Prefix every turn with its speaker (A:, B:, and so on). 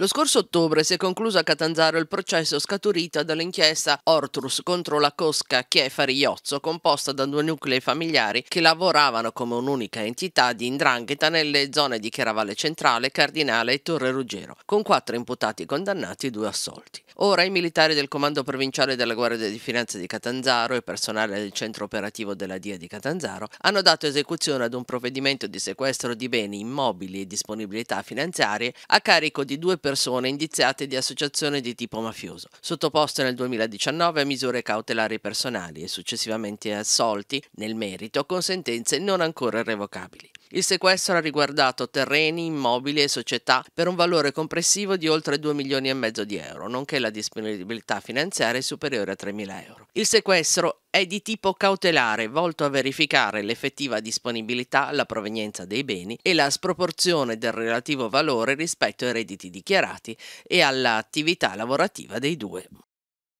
A: Lo scorso ottobre si è concluso a Catanzaro il processo scaturito dall'inchiesta Ortrus contro la cosca Chiefari Iozzo, composta da due nuclei familiari che lavoravano come un'unica entità di indrangheta nelle zone di Chiaravalle Centrale, Cardinale e Torre Ruggero, con quattro imputati condannati e due assolti. Ora i militari del Comando Provinciale della Guardia di Finanza di Catanzaro e personale del Centro Operativo della DIA di Catanzaro hanno dato esecuzione ad un provvedimento di sequestro di beni immobili e disponibilità finanziarie a carico di due persone indiziate di associazione di tipo mafioso, sottoposte nel 2019 a misure cautelari personali e successivamente assolti nel merito con sentenze non ancora revocabili. Il sequestro ha riguardato terreni, immobili e società per un valore complessivo di oltre 2 milioni e mezzo di euro, nonché la disponibilità finanziaria superiore a 3 mila euro. Il sequestro è di tipo cautelare, volto a verificare l'effettiva disponibilità, la provenienza dei beni e la sproporzione del relativo valore rispetto ai redditi dichiarati e all'attività lavorativa dei due.